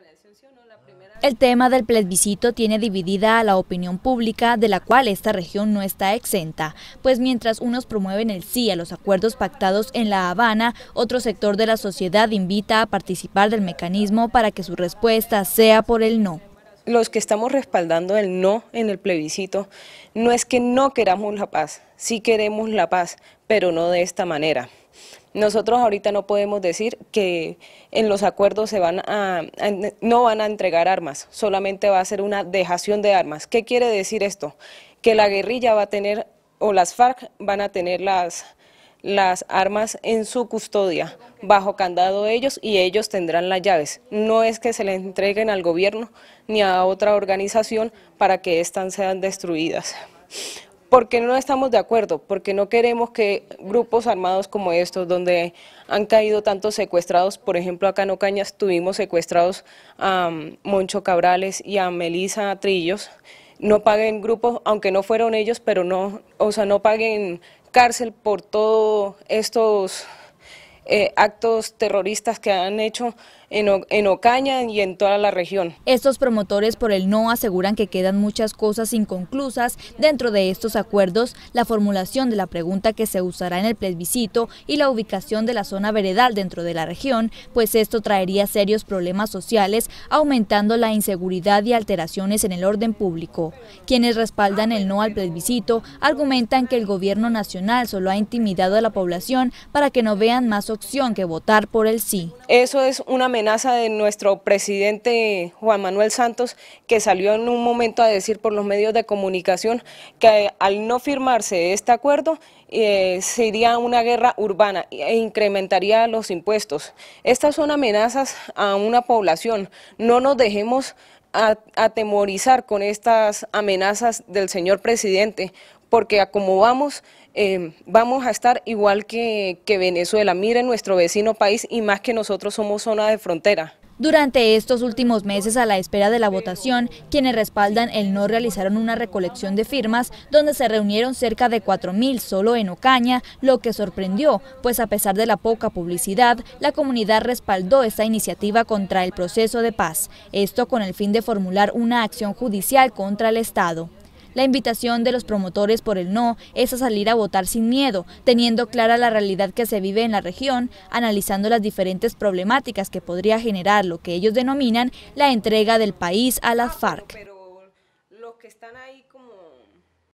Ah. El tema del plebiscito tiene dividida a la opinión pública, de la cual esta región no está exenta, pues mientras unos promueven el sí a los acuerdos pactados en La Habana, otro sector de la sociedad invita a participar del mecanismo para que su respuesta sea por el no los que estamos respaldando el no en el plebiscito, no es que no queramos la paz, sí queremos la paz, pero no de esta manera. Nosotros ahorita no podemos decir que en los acuerdos se van a, no van a entregar armas, solamente va a ser una dejación de armas. ¿Qué quiere decir esto? Que la guerrilla va a tener, o las FARC van a tener las, las armas en su custodia, bajo candado ellos y ellos tendrán las llaves. No es que se le entreguen al gobierno ni a otra organización para que éstas sean destruidas porque no estamos de acuerdo, porque no queremos que grupos armados como estos, donde han caído tantos secuestrados, por ejemplo, acá en Ocañas tuvimos secuestrados a um, Moncho Cabrales y a Melisa Trillos, no paguen grupos, aunque no fueron ellos, pero no, o sea, no paguen cárcel por todos estos eh, actos terroristas que han hecho en, Ocaña y en toda la región. Estos promotores por el no aseguran que quedan muchas cosas inconclusas dentro de estos acuerdos, la formulación de la pregunta que se usará en el plebiscito y la ubicación de la zona veredal dentro de la región, pues esto traería serios problemas sociales, aumentando la inseguridad y alteraciones en el orden público. Quienes respaldan el no al plebiscito argumentan que el gobierno nacional solo ha intimidado a la población para que no vean más opción que votar por el sí. Eso es una amenaza de nuestro presidente Juan Manuel Santos, que salió en un momento a decir por los medios de comunicación que al no firmarse este acuerdo eh, sería una guerra urbana e incrementaría los impuestos. Estas son amenazas a una población. No nos dejemos atemorizar con estas amenazas del señor presidente porque como vamos, em, vamos a estar igual que, que Venezuela. Mire nuestro vecino país y más que nosotros somos zona de frontera. Durante estos últimos meses, a la espera de la votación, quienes respaldan el no realizaron una recolección de firmas donde se reunieron cerca de 4.000 solo en Ocaña, lo que sorprendió, pues a pesar de la poca publicidad, la comunidad respaldó esta iniciativa contra el proceso de paz, esto con el fin de formular una acción judicial contra el Estado. La invitación de los promotores por el no es a salir a votar sin miedo, teniendo clara la realidad que se vive en la región, analizando las diferentes problemáticas que podría generar lo que ellos denominan la entrega del país a las FARC.